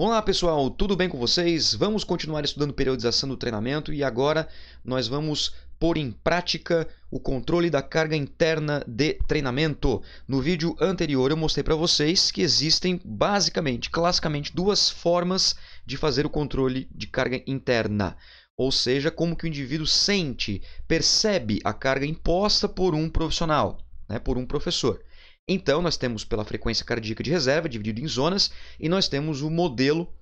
Olá pessoal, tudo bem com vocês? Vamos continuar estudando periodização do treinamento e agora nós vamos pôr em prática o controle da carga interna de treinamento. No vídeo anterior eu mostrei para vocês que existem basicamente, classicamente, duas formas de fazer o controle de carga interna. Ou seja, como que o indivíduo sente, percebe a carga imposta por um profissional, né, por um professor. Então, nós temos pela frequência cardíaca de reserva, dividido em zonas, e nós temos o modelo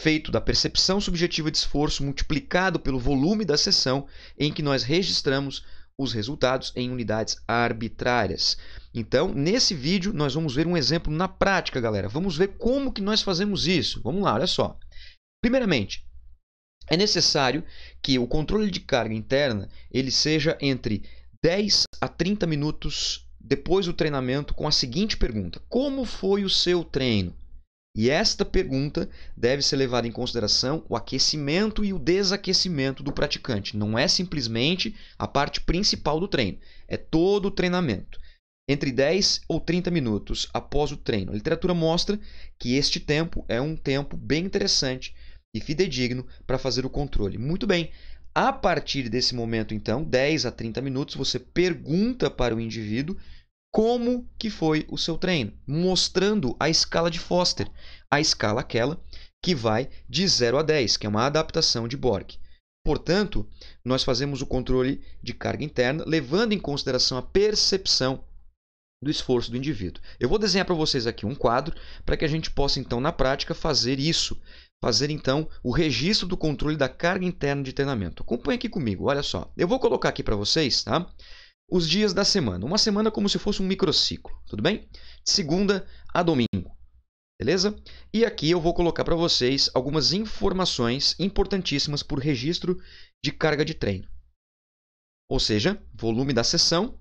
feito da percepção subjetiva de esforço multiplicado pelo volume da sessão em que nós registramos os resultados em unidades arbitrárias. Então, nesse vídeo nós vamos ver um exemplo na prática, galera. Vamos ver como que nós fazemos isso. Vamos lá, olha só. Primeiramente, é necessário que o controle de carga interna ele seja entre 10 a 30 minutos depois do treinamento com a seguinte pergunta: Como foi o seu treino? E esta pergunta deve ser levada em consideração o aquecimento e o desaquecimento do praticante. Não é simplesmente a parte principal do treino, é todo o treinamento. Entre 10 ou 30 minutos após o treino. A literatura mostra que este tempo é um tempo bem interessante e fidedigno para fazer o controle. Muito bem. A partir desse momento, então, 10 a 30 minutos, você pergunta para o indivíduo como que foi o seu treino, mostrando a escala de Foster, a escala aquela que vai de 0 a 10, que é uma adaptação de Borg. Portanto, nós fazemos o controle de carga interna, levando em consideração a percepção do esforço do indivíduo. Eu vou desenhar para vocês aqui um quadro para que a gente possa então na prática fazer isso, fazer então o registro do controle da carga interna de treinamento. Acompanhe aqui comigo, olha só. Eu vou colocar aqui para vocês, tá? os dias da semana. Uma semana como se fosse um microciclo, tudo bem? De segunda a domingo. Beleza? E aqui eu vou colocar para vocês algumas informações importantíssimas por registro de carga de treino. Ou seja, volume da sessão,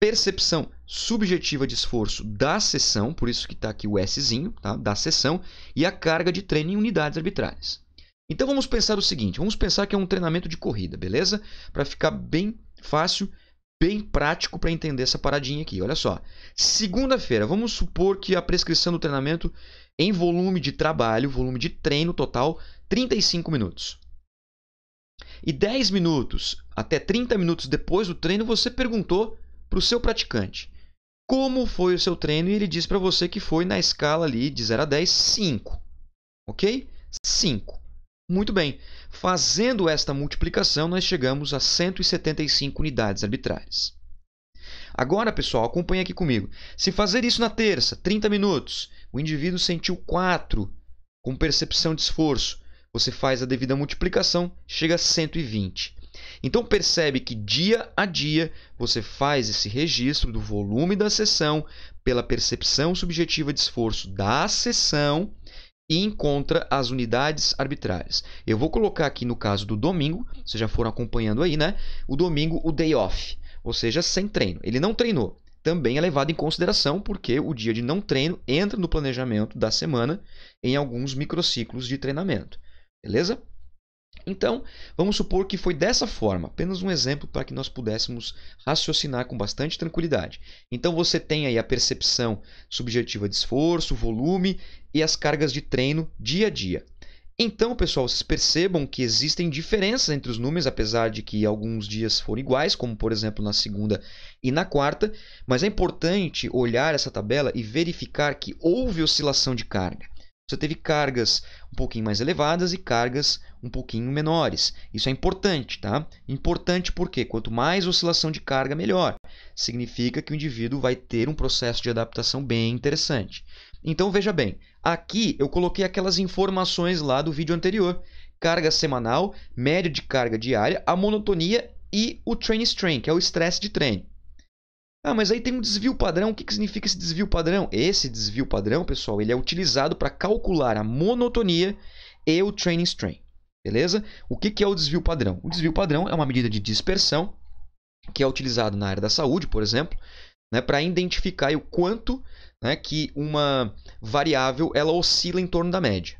percepção subjetiva de esforço da sessão, por isso que está aqui o Szinho, tá? da sessão, e a carga de treino em unidades arbitrárias. Então vamos pensar o seguinte, vamos pensar que é um treinamento de corrida, beleza? Para ficar bem fácil bem prático para entender essa paradinha aqui. Olha só. Segunda-feira, vamos supor que a prescrição do treinamento em volume de trabalho, volume de treino total, 35 minutos. E 10 minutos até 30 minutos depois do treino, você perguntou para o seu praticante como foi o seu treino e ele diz para você que foi na escala ali de 0 a 10, 5. Ok? 5. Muito bem. Fazendo esta multiplicação, nós chegamos a 175 unidades arbitrárias. Agora, pessoal, acompanhe aqui comigo. Se fazer isso na terça, 30 minutos, o indivíduo sentiu 4 com percepção de esforço, você faz a devida multiplicação, chega a 120. Então percebe que dia a dia você faz esse registro do volume da sessão pela percepção subjetiva de esforço da sessão e encontra as unidades arbitrárias. Eu vou colocar aqui no caso do domingo, vocês já foram acompanhando aí, né? O domingo, o day off, ou seja, sem treino. Ele não treinou. Também é levado em consideração porque o dia de não treino entra no planejamento da semana em alguns microciclos de treinamento. Beleza? Então, vamos supor que foi dessa forma, apenas um exemplo para que nós pudéssemos raciocinar com bastante tranquilidade. Então, você tem aí a percepção subjetiva de esforço, volume e as cargas de treino dia a dia. Então, pessoal, vocês percebam que existem diferenças entre os números, apesar de que alguns dias foram iguais, como por exemplo na segunda e na quarta, mas é importante olhar essa tabela e verificar que houve oscilação de carga. Você teve cargas um pouquinho mais elevadas e cargas um pouquinho menores. Isso é importante, tá? Importante porque quanto mais oscilação de carga, melhor. Significa que o indivíduo vai ter um processo de adaptação bem interessante. Então veja bem, aqui eu coloquei aquelas informações lá do vídeo anterior: carga semanal, média de carga diária, a monotonia e o train strain, que é o estresse de treino. Ah, mas aí tem um desvio padrão. O que, que significa esse desvio padrão? Esse desvio padrão, pessoal, ele é utilizado para calcular a monotonia e o training strain. Beleza? O que, que é o desvio padrão? O desvio padrão é uma medida de dispersão que é utilizado na área da saúde, por exemplo, né, para identificar o quanto né, que uma variável ela oscila em torno da média.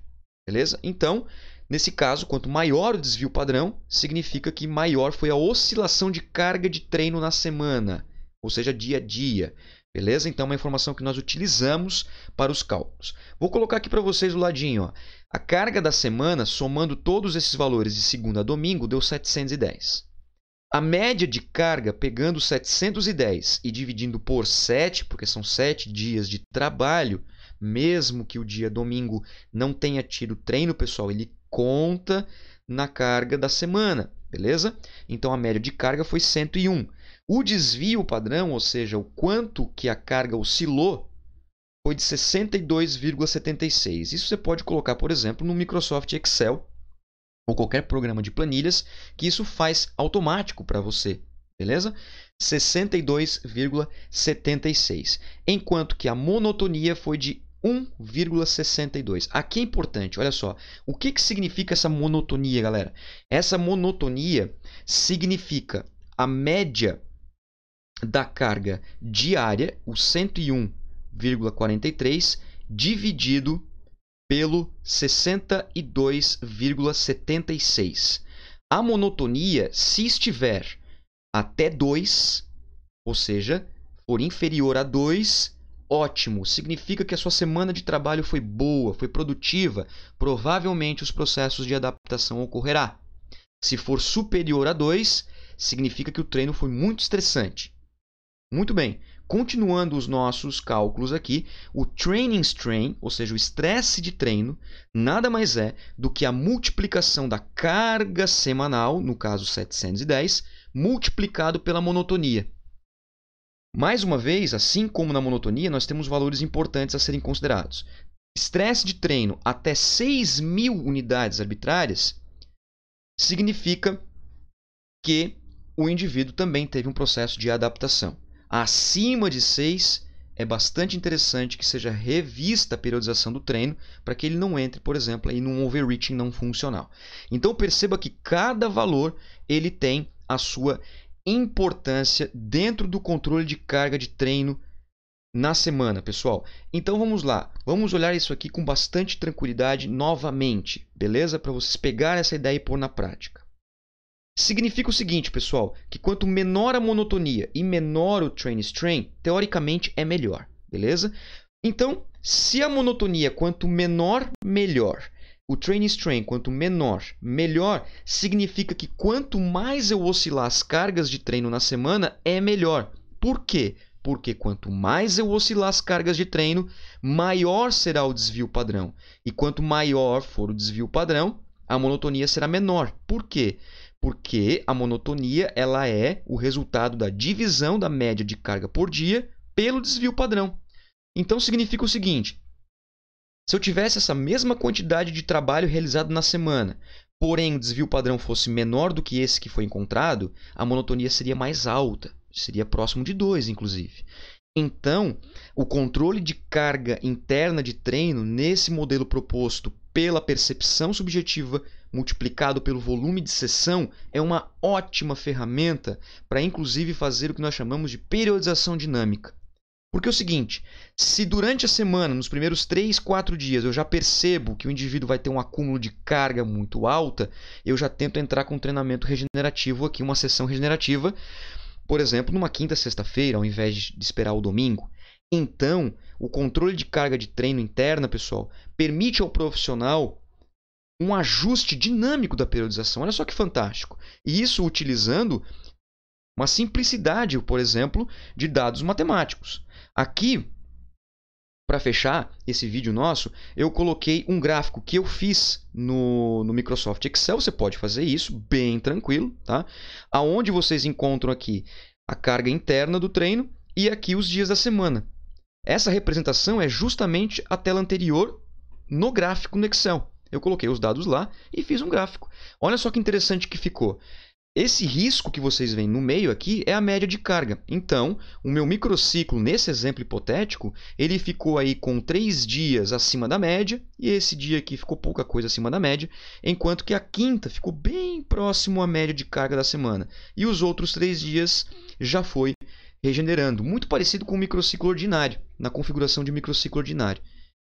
Beleza? Então, nesse caso, quanto maior o desvio padrão, significa que maior foi a oscilação de carga de treino na semana ou seja, dia a dia. Beleza? Então, é uma informação que nós utilizamos para os cálculos. Vou colocar aqui para vocês do ladinho. Ó. A carga da semana, somando todos esses valores de segunda a domingo, deu 710. A média de carga, pegando 710 e dividindo por 7, porque são 7 dias de trabalho, mesmo que o dia domingo não tenha tido treino, pessoal, ele conta na carga da semana, beleza? Então, a média de carga foi 101. O desvio padrão, ou seja, o quanto que a carga oscilou, foi de 62,76. Isso você pode colocar, por exemplo, no Microsoft Excel ou qualquer programa de planilhas, que isso faz automático para você, beleza? 62,76. Enquanto que a monotonia foi de 1,62. Aqui é importante, olha só. O que, que significa essa monotonia, galera? Essa monotonia significa a média da carga diária, o 101,43, dividido pelo 62,76. A monotonia, se estiver até 2, ou seja, for inferior a 2, ótimo, significa que a sua semana de trabalho foi boa, foi produtiva, provavelmente os processos de adaptação ocorrerá. Se for superior a 2, significa que o treino foi muito estressante. Muito bem. Continuando os nossos cálculos aqui, o training strain, ou seja, o estresse de treino, nada mais é do que a multiplicação da carga semanal, no caso 710, multiplicado pela monotonia. Mais uma vez, assim como na monotonia, nós temos valores importantes a serem considerados. Estresse de treino até 6 mil unidades arbitrárias significa que o indivíduo também teve um processo de adaptação. Acima de 6, é bastante interessante que seja revista a periodização do treino para que ele não entre, por exemplo, em um overreaching não funcional. Então perceba que cada valor ele tem a sua importância dentro do controle de carga de treino na semana, pessoal. Então vamos lá, vamos olhar isso aqui com bastante tranquilidade novamente, beleza? Para vocês pegarem essa ideia e pôr na prática. Significa o seguinte, pessoal, que quanto menor a monotonia e menor o train strain, teoricamente é melhor, beleza? Então, se a monotonia quanto menor, melhor, o train strain quanto menor, melhor, significa que quanto mais eu oscilar as cargas de treino na semana, é melhor. Por quê? Porque quanto mais eu oscilar as cargas de treino, maior será o desvio padrão. E quanto maior for o desvio padrão, a monotonia será menor. Por quê? porque a monotonia ela é o resultado da divisão da média de carga por dia pelo desvio padrão. Então significa o seguinte: se eu tivesse essa mesma quantidade de trabalho realizado na semana, porém o desvio padrão fosse menor do que esse que foi encontrado, a monotonia seria mais alta, seria próximo de 2, inclusive. Então, o controle de carga interna de treino nesse modelo proposto pela percepção subjetiva multiplicado pelo volume de sessão é uma ótima ferramenta para, inclusive, fazer o que nós chamamos de periodização dinâmica. Porque é o seguinte: se durante a semana, nos primeiros 3, 4 dias, eu já percebo que o indivíduo vai ter um acúmulo de carga muito alta, eu já tento entrar com um treinamento regenerativo aqui, uma sessão regenerativa, por exemplo, numa quinta, sexta-feira, ao invés de esperar o domingo. Então, o controle de carga de treino interna, pessoal, permite ao profissional um ajuste dinâmico da periodização. Olha só que fantástico. E isso utilizando uma simplicidade, por exemplo, de dados matemáticos. Aqui, para fechar esse vídeo nosso, eu coloquei um gráfico que eu fiz no, no, Microsoft Excel. Você pode fazer isso bem tranquilo, tá? Aonde vocês encontram aqui a carga interna do treino e aqui os dias da semana. Essa representação é justamente a tela anterior no gráfico no Excel. Eu coloquei os dados lá e fiz um gráfico. Olha só que interessante que ficou. Esse risco que vocês veem no meio aqui é a média de carga. Então, o meu microciclo, nesse exemplo hipotético, ele ficou aí com 3 dias acima da média, e esse dia aqui ficou pouca coisa acima da média, enquanto que a quinta ficou bem próximo à média de carga da semana. E os outros 3 dias já foi regenerando, muito parecido com o microciclo ordinário, na configuração de microciclo ordinário.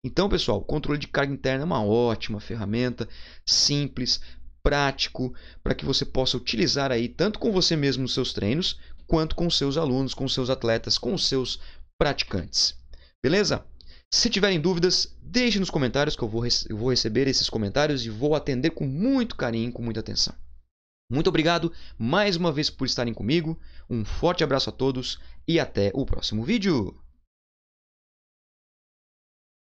Então, pessoal, controle de carga interna é uma ótima ferramenta, simples, prático, para que você possa utilizar aí tanto com você mesmo nos seus treinos, quanto com seus alunos, com seus atletas, com seus praticantes. Beleza? Se tiverem dúvidas, deixe nos comentários que eu vou, eu vou receber esses comentários e vou atender com muito carinho, com muita atenção. Muito obrigado mais uma vez por estarem comigo, um forte abraço a todos e até o próximo vídeo!